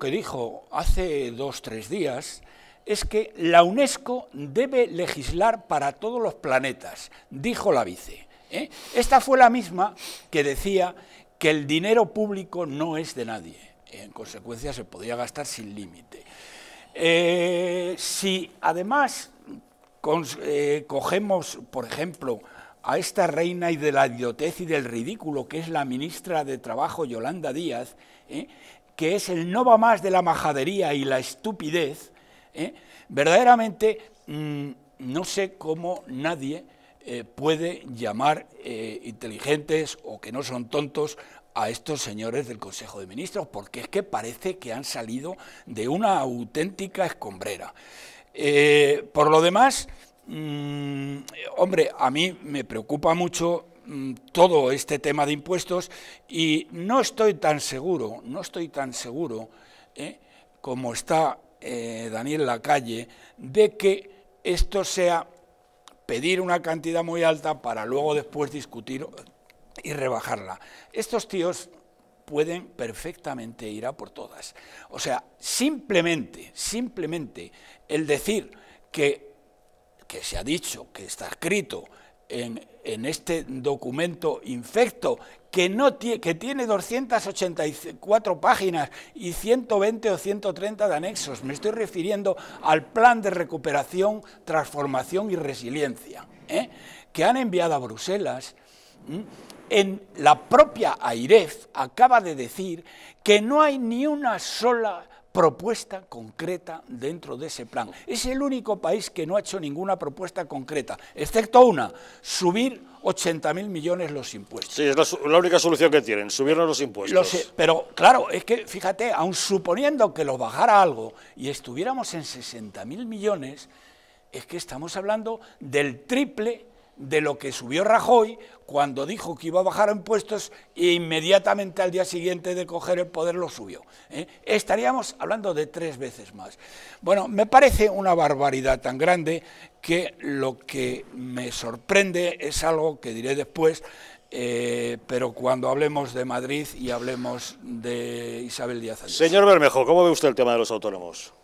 que dijo hace dos, tres días es que la UNESCO debe legislar para todos los planetas, dijo la vice. ¿eh? Esta fue la misma que decía que el dinero público no es de nadie. En consecuencia, se podía gastar sin límite. Eh, si además eh, cogemos, por ejemplo, a esta reina y de la idiotez y del ridículo que es la ministra de Trabajo Yolanda Díaz, que es el no va más de la majadería y la estupidez, ¿eh? verdaderamente mm, no sé cómo nadie eh, puede llamar eh, inteligentes o que no son tontos a estos señores del Consejo de Ministros, porque es que parece que han salido de una auténtica escombrera. por lo demás, mm, hombre, a mí me preocupa mucho Mm, todo este tema de impuestos y no estoy tan seguro, no estoy tan seguro ¿eh? como está eh, Daniel Lacalle de que esto sea pedir una cantidad muy alta para luego después discutir y rebajarla. Estos tíos pueden perfectamente ir a por todas. O sea, simplemente, simplemente el decir que, que se ha dicho, que está escrito, en, este documento infecto que, no tiene, que tiene 284 páginas y 120 o 130 de anexos. Me estoy refiriendo al Plan de Recuperación, Transformación y Resiliencia, ¿eh? que han enviado a Bruselas. En la propia AIREF acaba de decir que no hay ni una sola propuesta concreta dentro de ese plan. Es el único país que no ha hecho ninguna propuesta concreta, excepto una, subir 80.000 millones los impuestos. Sí, es la, única solución que tienen, subirnos los impuestos. pero claro, es que fíjate, aun suponiendo que lo bajara algo y estuviéramos en 60.000 millones, es que estamos hablando del triple de lo que subió Rajoy cuando dijo que iba a bajar impuestos e inmediatamente al día siguiente de coger el poder lo subió. ¿eh? Estaríamos hablando de tres veces más. Bueno, me parece una barbaridad tan grande que lo que me sorprende es algo que diré después, eh, pero cuando hablemos de Madrid y hablemos de Isabel Díaz. Ayuso. Señor Bermejo, ¿cómo ve usted el tema de los autónomos?